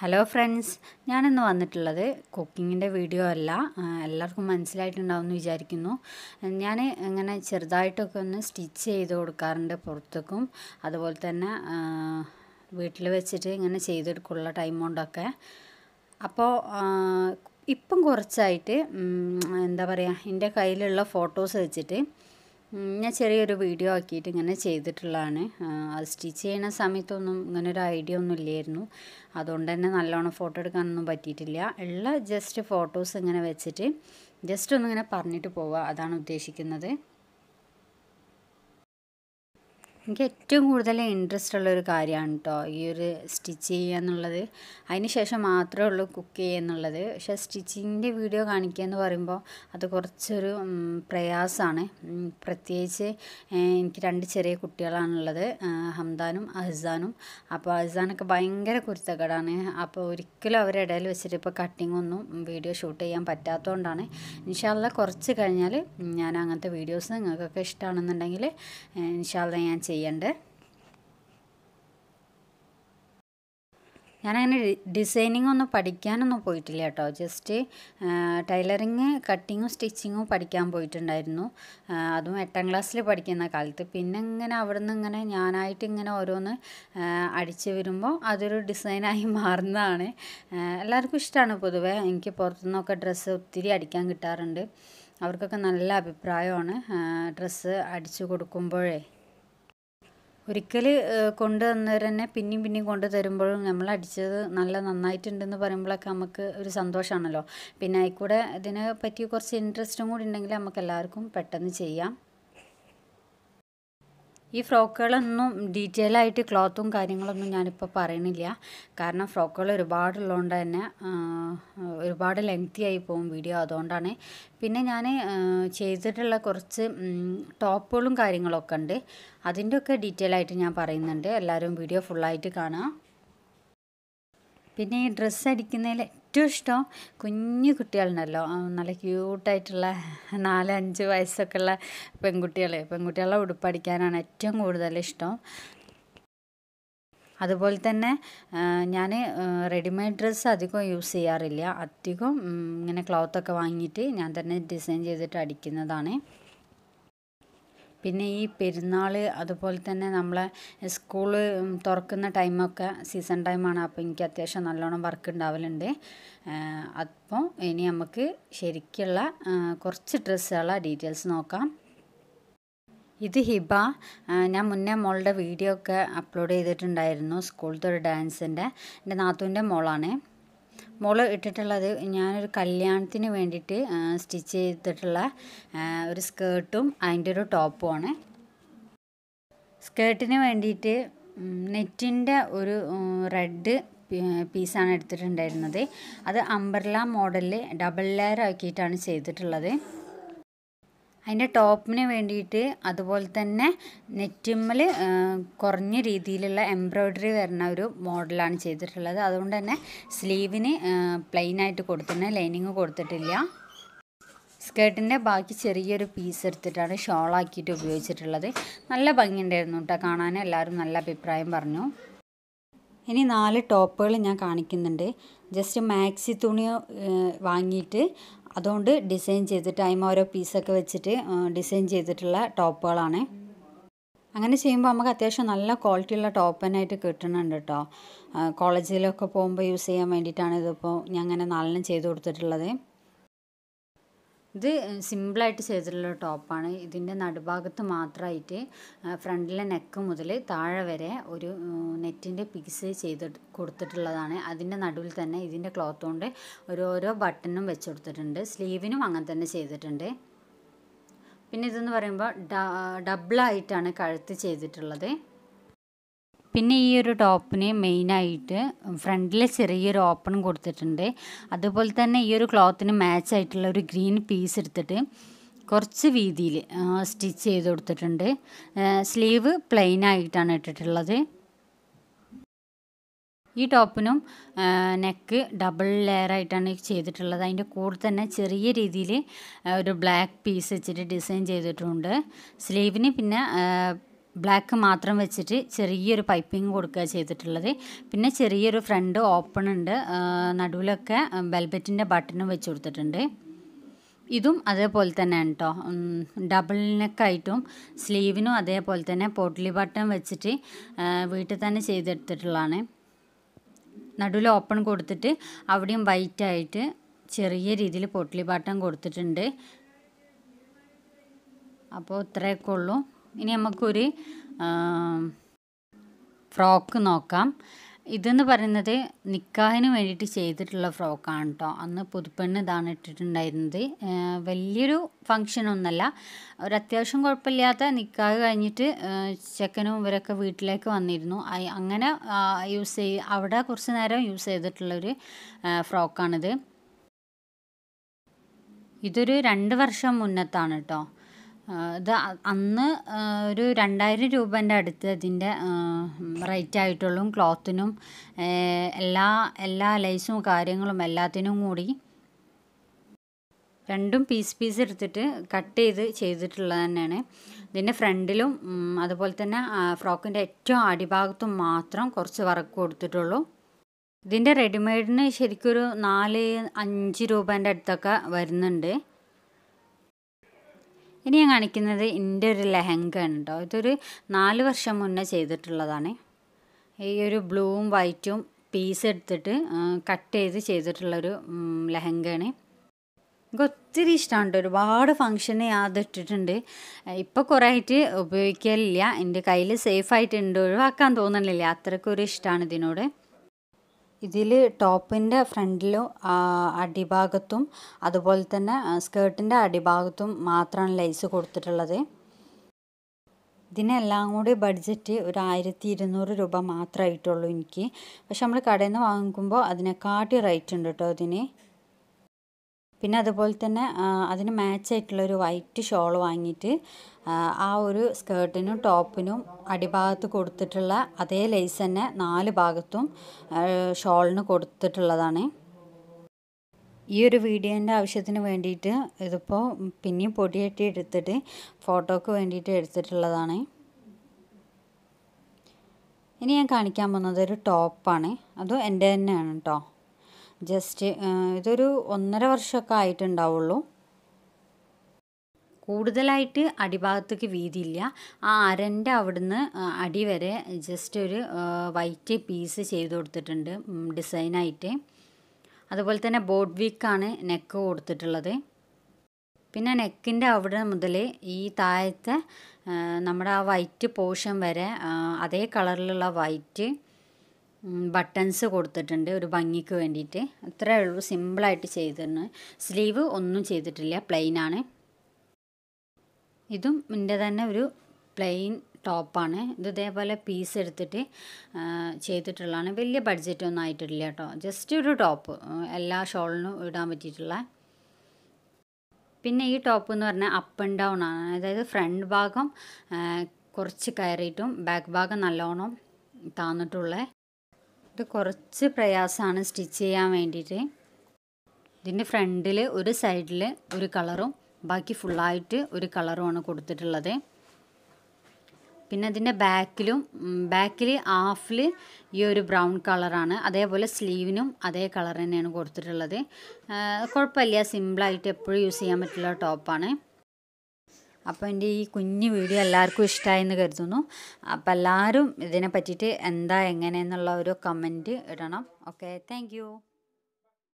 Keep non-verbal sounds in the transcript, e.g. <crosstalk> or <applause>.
hello friends ഞാനിന്ന് വന്നിട്ടുള്ളത് കുക്കിങ്ങിൻ്റെ video അല്ല എല്ലാവർക്കും മനസ്സിലായിട്ടുണ്ടാവും എന്ന് വിചാരിക്കുന്നു ഞാൻ ഇങ്ങനെ ചെറുതായിട്ടൊക്കെ ഒന്ന് സ്റ്റിച്ച് ചെയ്ത് കൊടുക്കാറുണ്ട് പുറത്തേക്കും അതുപോലെ തന്നെ വീട്ടിൽ വെച്ചിട്ട് ഇങ്ങനെ ചെയ്തെടുക്കുള്ള ടൈം കൊണ്ടൊക്കെ അപ്പോൾ ഇപ്പം കുറച്ചായിട്ട് എന്താ പറയുക എൻ്റെ കയ്യിലുള്ള ഫോട്ടോസ് വെച്ചിട്ട് ഞാൻ ചെറിയൊരു വീഡിയോ ആക്കിയിട്ട് ഇങ്ങനെ ചെയ്തിട്ടുള്ളതാണ് അത് സ്റ്റിച്ച് ചെയ്യുന്ന സമയത്തൊന്നും ഇങ്ങനെ ഒരു ഐഡിയ ഒന്നും ഇല്ലായിരുന്നു അതുകൊണ്ട് തന്നെ നല്ലോണം ഫോട്ടോ എടുക്കാനൊന്നും പറ്റിയിട്ടില്ല ഉള്ള ജസ്റ്റ് ഫോട്ടോസ് ഇങ്ങനെ വെച്ചിട്ട് ജസ്റ്റ് ഒന്നിങ്ങനെ പറഞ്ഞിട്ട് പോവുക അതാണ് ഉദ്ദേശിക്കുന്നത് എനിക്ക് ഏറ്റവും കൂടുതൽ ഇൻട്രസ്റ്റ് ഉള്ളൊരു കാര്യമാണ് കേട്ടോ ഈ ഒരു സ്റ്റിച്ച് ചെയ്യുക എന്നുള്ളത് അതിന് ശേഷം മാത്രമേ ഉള്ളൂ കുക്ക് ചെയ്യുക എന്നുള്ളത് പക്ഷെ സ്റ്റിച്ചിങ്ങിൻ്റെ വീഡിയോ കാണിക്കുക എന്ന് പറയുമ്പോൾ അത് കുറച്ചൊരു പ്രയാസമാണ് പ്രത്യേകിച്ച് എനിക്ക് രണ്ട് ചെറിയ കുട്ടികളാണുള്ളത് ഹംദാനും അഹ്സാനും അപ്പോൾ അഹ്സാനൊക്കെ ഭയങ്കര കുരുത്തക്കേടാണ് അപ്പോൾ ഒരിക്കലും അവരുടെ ഇടയിൽ വെച്ചിട്ട് ഇപ്പോൾ കട്ടിംഗ് ഒന്നും വീഡിയോ ഷൂട്ട് ചെയ്യാൻ പറ്റാത്തതുകൊണ്ടാണ് ഇൻഷാല്ല കുറച്ച് കഴിഞ്ഞാൽ ഞാൻ അങ്ങനത്തെ വീഡിയോസ് നിങ്ങൾക്കൊക്കെ ഇഷ്ടമാണെന്നുണ്ടെങ്കിൽ ഇൻഷാല്ല ഞാൻ ചെയ്യും ചെയ്യേണ്ടത് ഞാനങ്ങനെ ഡിസൈനിങ് ഒന്നും പഠിക്കാനൊന്നും പോയിട്ടില്ല കേട്ടോ ജസ്റ്റ് ടൈലറിങ് കട്ടിങ്ങും സ്റ്റിച്ചിങ്ങും പഠിക്കാൻ പോയിട്ടുണ്ടായിരുന്നു അതും എട്ടാം ക്ലാസ്സിൽ പഠിക്കുന്ന കാലത്ത് പിന്നെ ഇങ്ങനെ അവിടെ നിന്ന് ഇങ്ങനെ ഞാനായിട്ട് ഇങ്ങനെ ഓരോന്ന് അടിച്ച് വരുമ്പോൾ അതൊരു ഡിസൈനായി <laughs> മാറുന്നതാണ് എല്ലാവർക്കും ഇഷ്ടമാണ് പൊതുവേ എനിക്ക് പുറത്തുനിന്നൊക്കെ ഡ്രസ്സ് ഒത്തിരി അടിക്കാൻ കിട്ടാറുണ്ട് അവർക്കൊക്കെ നല്ല അഭിപ്രായമാണ് ഡ്രസ്സ് അടിച്ചു കൊടുക്കുമ്പോഴേ ഒരിക്കൽ കൊണ്ടുവന്നവർ തന്നെ പിന്നെയും പിന്നെയും കൊണ്ട് തരുമ്പോഴും നമ്മൾ അടിച്ചത് നല്ല നന്നായിട്ടുണ്ടെന്ന് പറയുമ്പോഴൊക്കെ നമുക്ക് ഒരു സന്തോഷമാണല്ലോ പിന്നെ അതിൽ കൂടെ ഇതിനെ പറ്റി കുറച്ച് ഇൻട്രസ്റ്റും കൂടി ഉണ്ടെങ്കിൽ നമുക്ക് എല്ലാവർക്കും പെട്ടെന്ന് ചെയ്യാം ഈ ഫ്രോക്കുകളൊന്നും ഡീറ്റെയിൽ ആയിട്ട് ക്ലോത്തും കാര്യങ്ങളൊന്നും ഞാനിപ്പോൾ പറയണില്ല കാരണം ഫ്രോക്കുകൾ ഒരുപാടുള്ളതുകൊണ്ട് തന്നെ ഒരുപാട് ലെങ്തി ആയി പോകും വീഡിയോ അതുകൊണ്ടാണ് പിന്നെ ഞാൻ ചെയ്തിട്ടുള്ള കുറച്ച് ടോപ്പുകളും കാര്യങ്ങളൊക്കെ ഉണ്ട് അതിൻ്റെയൊക്കെ ഡീറ്റെയിൽ ആയിട്ട് ഞാൻ പറയുന്നുണ്ട് എല്ലാവരും വീഡിയോ ഫുള്ളായിട്ട് കാണാം പിന്നെ ഈ ഡ്രസ്സ് അടിക്കുന്നതിൽ ഏറ്റവും ഇഷ്ടം കുഞ്ഞു കുട്ടികളുണ്ടല്ലോ നല്ല ക്യൂട്ടായിട്ടുള്ള നാലഞ്ച് വയസ്സൊക്കെ ഉള്ള പെൺകുട്ടികൾ പെൺകുട്ടികളെ ഉടുപ്പടിക്കാനാണ് ഏറ്റവും കൂടുതൽ ഇഷ്ടം അതുപോലെ തന്നെ ഞാൻ റെഡിമെയ്ഡ് ഡ്രസ്സ് അധികം യൂസ് ചെയ്യാറില്ല അധികം ഇങ്ങനെ ക്ലോത്തൊക്കെ വാങ്ങിയിട്ട് ഞാൻ തന്നെ ഡിസൈൻ ചെയ്തിട്ട് അടിക്കുന്നതാണ് പിന്നെ ഈ പെരുന്നാൾ അതുപോലെ തന്നെ നമ്മളെ സ്കൂള് തുറക്കുന്ന ടൈമൊക്കെ സീസൺ ടൈമാണ് അപ്പോൾ എനിക്ക് അത്യാവശ്യം നല്ലോണം വർക്ക് ഉണ്ടാവലുണ്ട് അപ്പോൾ ഇനി നമുക്ക് ശരിക്കുള്ള കുറച്ച് ഡ്രസ്സുകളെ ഡീറ്റെയിൽസ് നോക്കാം ഇത് ഹിബ ഞാൻ മുന്നേ മോളുടെ വീഡിയോ ഒക്കെ അപ്ലോഡ് ചെയ്തിട്ടുണ്ടായിരുന്നു സ്കൂളിലത്തെ ഒരു ഡാൻസിൻ്റെ എൻ്റെ നാത്തുവിൻ്റെ മോളാണ് മോൾ ഇട്ടിട്ടുള്ളത് ഞാനൊരു കല്യാണത്തിന് വേണ്ടിയിട്ട് സ്റ്റിച്ച് ചെയ്തിട്ടുള്ള ഒരു സ്കേർട്ടും അതിൻ്റെ ഒരു ടോപ്പും ആണ് സ്കേർട്ടിന് വേണ്ടിയിട്ട് നെറ്റിൻ്റെ ഒരു റെഡ് പീസാണ് എടുത്തിട്ടുണ്ടായിരുന്നത് അത് അംബർല മോഡലിൽ ഡബിൾ ലെയർ ആക്കിയിട്ടാണ് ചെയ്തിട്ടുള്ളത് അതിൻ്റെ ടോപ്പിന് വേണ്ടിയിട്ട് അതുപോലെ തന്നെ നെറ്റിമ്മൽ കുറഞ്ഞ രീതിയിലുള്ള എംബ്രോയ്ഡറി വരുന്ന ഒരു മോഡലാണ് ചെയ്തിട്ടുള്ളത് അതുകൊണ്ട് തന്നെ സ്ലീവിന് ആയിട്ട് കൊടുത്തിട്ടുണ്ട് ലൈനിങ് കൊടുത്തിട്ടില്ല സ്കേർട്ടിൻ്റെ ബാക്കി ചെറിയൊരു പീസ് എടുത്തിട്ടാണ് ഷോളാക്കിയിട്ട് ഉപയോഗിച്ചിട്ടുള്ളത് നല്ല ഭംഗിയുണ്ടായിരുന്നു കേട്ടോ കാണാൻ എല്ലാവരും നല്ല അഭിപ്രായം പറഞ്ഞു ഇനി നാല് ടോപ്പുകൾ ഞാൻ കാണിക്കുന്നുണ്ട് ജസ്റ്റ് മാക്സി തുണി വാങ്ങിയിട്ട് അതുകൊണ്ട് ഡിസൈൻ ചെയ്തിട്ട് അതിമ ഓരോ പീസൊക്കെ വെച്ചിട്ട് ഡിസൈൻ ചെയ്തിട്ടുള്ള ടോപ്പുകളാണ് അങ്ങനെ ചെയ്യുമ്പോൾ നമുക്ക് അത്യാവശ്യം നല്ല ക്വാളിറ്റിയുള്ള ടോപ്പ് തന്നെയായിട്ട് കിട്ടുന്നുണ്ട് കേട്ടോ കോളേജിലൊക്കെ പോകുമ്പോൾ യൂസ് ചെയ്യാൻ വേണ്ടിയിട്ടാണ് ഇതിപ്പോൾ ഞാൻ അങ്ങനെ നാലെണ്ണം ചെയ്ത് കൊടുത്തിട്ടുള്ളത് ഇത് സിമ്പിളായിട്ട് ചെയ്തിട്ടുള്ള ടോപ്പാണ് ഇതിൻ്റെ നടുഭാഗത്ത് മാത്രമായിട്ട് ഫ്രണ്ടിലെ നെക്ക് മുതൽ താഴെ വരെ ഒരു നെറ്റിൻ്റെ പീസ് ചെയ്ത് കൊടുത്തിട്ടുള്ളതാണ് അതിൻ്റെ നടുവിൽ തന്നെ ഇതിൻ്റെ ക്ലോത്ത് കൊണ്ട് ഓരോരോ ബട്ടണും വെച്ച് കൊടുത്തിട്ടുണ്ട് സ്ലീവിനും അങ്ങനെ തന്നെ ചെയ്തിട്ടുണ്ട് പിന്നെ ഇതെന്ന് പറയുമ്പോൾ ഡബിളായിട്ടാണ് കഴുത്ത് ചെയ്തിട്ടുള്ളത് പിന്നെ ഈ ഒരു ടോപ്പിന് മെയിനായിട്ട് ഫ്രണ്ടിൽ ചെറിയൊരു ഓപ്പൺ കൊടുത്തിട്ടുണ്ട് അതുപോലെ തന്നെ ഈ ഒരു ക്ലോത്തിന് മാച്ച് ആയിട്ടുള്ള ഒരു ഗ്രീൻ പീസ് എടുത്തിട്ട് കുറച്ച് വീതിയിൽ സ്റ്റിച്ച് ചെയ്ത് കൊടുത്തിട്ടുണ്ട് സ്ലീവ് പ്ലെയിൻ ആയിട്ടാണ് ഇട്ടിട്ടുള്ളത് ഈ ടോപ്പിനും നെക്ക് ഡബിൾ ലെയർ ആയിട്ടാണ് ചെയ്തിട്ടുള്ളത് അതിൻ്റെ കൂടെ തന്നെ ചെറിയ രീതിയിൽ ഒരു ബ്ലാക്ക് പീസ് വെച്ചിട്ട് ഡിസൈൻ ചെയ്തിട്ടുണ്ട് സ്ലീവിന് പിന്നെ ബ്ലാക്ക് മാത്രം വെച്ചിട്ട് ചെറിയൊരു പൈപ്പിംഗ് കൊടുക്കുക ചെയ്തിട്ടുള്ളത് പിന്നെ ചെറിയൊരു ഫ്രണ്ട് ഓപ്പൺ ഉണ്ട് നടുവിലൊക്കെ വെൽബറ്റിൻ്റെ ബട്ടണും വെച്ച് കൊടുത്തിട്ടുണ്ട് ഇതും അതേപോലെ തന്നെയാണ് കേട്ടോ ഡബിൾ നെക്കായിട്ടും സ്ലീവിനും അതേപോലെ തന്നെ പോട്ട്ലി ബട്ടൺ വെച്ചിട്ട് വീട്ടിൽ തന്നെ ചെയ്തെടുത്തിട്ടുള്ളതാണ് നടുവിൽ ഓപ്പൺ കൊടുത്തിട്ട് അവിടെയും വൈറ്റായിട്ട് ചെറിയ രീതിയിൽ പൊട്ടിലി ബട്ടൺ കൊടുത്തിട്ടുണ്ട് അപ്പോൾ ഇത്രയൊക്കെ ഉള്ളൂ ഇനി നമുക്കൊരു ഫ്രോക്ക് നോക്കാം ഇതെന്ന് പറയുന്നത് നിക്കാഹിന് വേണ്ടിയിട്ട് ചെയ്തിട്ടുള്ള ഫ്രോക്കാണ് കേട്ടോ അന്ന് പുതുപ്പെണ്ണ് ഇതാണ് ഇട്ടിട്ടുണ്ടായിരുന്നത് വലിയൊരു ഫങ്ഷനൊന്നല്ല ഒരു അത്യാവശ്യം കുഴപ്പമില്ലാത്ത നിക്കാഹ് കഴിഞ്ഞിട്ട് ചെക്കനും ഇവരൊക്കെ വീട്ടിലേക്ക് വന്നിരുന്നു അങ്ങനെ യൂസ് ചെയ് അവിടെ കുറച്ച് നേരം യൂസ് ചെയ്തിട്ടുള്ളൊരു ഫ്രോക്കാണിത് ഇതൊരു രണ്ട് വർഷം മുന്നത്താണ് കേട്ടോ ഇത് അന്ന് ഒരു രണ്ടായിരം രൂപേൻ്റെ അടുത്ത് അതിൻ്റെ റേറ്റ് ആയിട്ടുള്ളൂ ക്ലോത്തിനും എല്ലാ എല്ലാ ലൈസും കാര്യങ്ങളും എല്ലാത്തിനും കൂടി രണ്ടും പീസ് പീസ് എടുത്തിട്ട് കട്ട് ചെയ്ത് ചെയ്തിട്ടുള്ളത് തന്നെയാണ് ഇതിൻ്റെ ഫ്രണ്ടിലും അതുപോലെ തന്നെ ഫ്രോക്കിൻ്റെ ഏറ്റവും അടിഭാഗത്തും മാത്രം കുറച്ച് വർക്ക് കൊടുത്തിട്ടുള്ളൂ ഇതിൻ്റെ റെഡിമെയ്ഡിന് ശരിക്കൊരു നാല് അഞ്ച് രൂപേൻ്റെ അടുത്തൊക്കെ വരുന്നുണ്ട് ഇനി ഞാൻ കാണിക്കുന്നത് എൻ്റെ ഒരു ലെഹങ്ക ഉണ്ടോ ഇതൊരു നാല് വർഷം മുന്നേ ചെയ്തിട്ടുള്ളതാണ് ഈ ഒരു ബ്ലൂവും വൈറ്റും പീസ് എടുത്തിട്ട് കട്ട് ചെയ്ത് ചെയ്തിട്ടുള്ളൊരു ലെഹങ്കയാണ് എനിക്ക് ഒത്തിരി ഇഷ്ടമുണ്ട് ഒരുപാട് ഫങ്ഷന് അതിട്ടിട്ടുണ്ട് ഇപ്പോൾ കുറേ ആയിട്ട് ഉപയോഗിക്കലില്ല എൻ്റെ കയ്യിൽ സേഫായിട്ടുണ്ട് ഒഴിവാക്കാൻ തോന്നണില്ല അത്രക്കൊരു ഇഷ്ടമാണ് ഇതിനോട് ഇതിൽ ടോപ്പിൻ്റെ ഫ്രണ്ടിലും അടിഭാഗത്തും അതുപോലെ തന്നെ സ്കേർട്ടിൻ്റെ അടിഭാഗത്തും മാത്രമാണ് ലൈസ് കൊടുത്തിട്ടുള്ളത് ഇതിനെല്ലാം കൂടി ബഡ്ജറ്റ് ഒരു ആയിരത്തി ഇരുന്നൂറ് രൂപ മാത്രമായിട്ടുള്ളൂ എനിക്ക് പക്ഷെ നമ്മൾ കടയിൽ നിന്ന് വാങ്ങുമ്പോൾ അതിനെക്കാട്ടി റേറ്റ് ഉണ്ട് കേട്ടോ ഇതിന് പിന്നെ അതുപോലെ തന്നെ അതിന് മാച്ചായിട്ടുള്ള ഒരു വൈറ്റ് ഷോൾ വാങ്ങിയിട്ട് ആ ഒരു സ്കേർട്ടിനും ടോപ്പിനും അടിഭാഗത്ത് കൊടുത്തിട്ടുള്ള അതേ ലേസ് തന്നെ നാല് ഭാഗത്തും ഷോളിന് കൊടുത്തിട്ടുള്ളതാണ് ഈ ഒരു വീഡിയോൻ്റെ ആവശ്യത്തിന് വേണ്ടിയിട്ട് ഇതിപ്പോൾ പിന്നെയും പൊടിയെട്ടി എടുത്തിട്ട് ഫോട്ടോക്ക് വേണ്ടിയിട്ട് എടുത്തിട്ടുള്ളതാണ് ഇനി ഞാൻ കാണിക്കാൻ പോകുന്നത് ഒരു ടോപ്പാണ് അതും എൻ്റെ തന്നെയാണ് കേട്ടോ ജസ്റ്റ് ഇതൊരു ഒന്നര വർഷമൊക്കെ ആയിട്ടുണ്ടാവുള്ളൂ കൂടുതലായിട്ട് അടിഭാഗത്തേക്ക് വീതിയില്ല ആ അരൻ്റെ അവിടുന്ന് അടി വരെ ജസ്റ്റ് ഒരു വൈറ്റ് പീസ് ചെയ്ത് കൊടുത്തിട്ടുണ്ട് ഡിസൈനായിട്ട് അതുപോലെ തന്നെ ബോഡ് വീക്കാണ് നെക്ക് കൊടുത്തിട്ടുള്ളത് പിന്നെ നെക്കിൻ്റെ അവിടെ മുതൽ ഈ താഴത്തെ നമ്മുടെ ആ വൈറ്റ് പോർഷൻ വരെ അതേ കളറിലുള്ള വൈറ്റ് ബട്ടൺസ് കൊടുത്തിട്ടുണ്ട് ഒരു ഭംഗിക്ക് വേണ്ടിയിട്ട് അത്രേ ഉള്ളൂ സിമ്പിളായിട്ട് ചെയ്തിരുന്നു സ്ലീവ് ഒന്നും ചെയ്തിട്ടില്ല പ്ലെയിനാണ് ഇതും എൻ്റെ തന്നെ ഒരു പ്ലെയിൻ ടോപ്പാണ് ഇത് ഇതേപോലെ പീസ് എടുത്തിട്ട് ചെയ്തിട്ടുള്ളതാണ് വലിയ ബഡ്ജറ്റൊന്നും ആയിട്ടില്ല കേട്ടോ ജസ്റ്റ് ഒരു ടോപ്പ് എല്ലാ ഷോളിനും ഇടാൻ പറ്റിയിട്ടുള്ള പിന്നെ ഈ ടോപ്പ് എന്ന് പറഞ്ഞാൽ അപ്പ് ആൻഡ് ഡൗൺ ആണ് അതായത് ഫ്രണ്ട് ഭാഗം കുറച്ച് കയറിയിട്ടും ബാക്ക് ഭാഗം നല്ലോണം താന്നിട്ടുള്ള ഇത് കുറച്ച് പ്രയാസമാണ് സ്റ്റിച്ച് ചെയ്യാൻ വേണ്ടിയിട്ട് ഇതിൻ്റെ ഫ്രണ്ടിൽ ഒരു സൈഡിൽ ഒരു കളറും ബാക്കി ഫുള്ളായിട്ട് ഒരു കളറുമാണ് കൊടുത്തിട്ടുള്ളത് പിന്നെ അതിൻ്റെ ബാക്കിലും ബാക്കിൽ ഹാഫിൽ ഈ ഒരു ബ്രൗൺ കളറാണ് അതേപോലെ സ്ലീവിനും അതേ കളർ തന്നെയാണ് കൊടുത്തിട്ടുള്ളത് കുഴപ്പമില്ല സിമ്പിളായിട്ട് എപ്പോഴും യൂസ് ചെയ്യാൻ പറ്റുള്ള ടോപ്പാണ് അപ്പോൾ എൻ്റെ ഈ കുഞ്ഞു വീഡിയോ എല്ലാവർക്കും ഇഷ്ടമായെന്ന് കരുതുന്നു അപ്പം എല്ലാവരും ഇതിനെ പറ്റിയിട്ട് എന്താ എങ്ങനെ എന്നുള്ള ഒരു കമൻറ്റ് ഇടണം ഓക്കെ താങ്ക്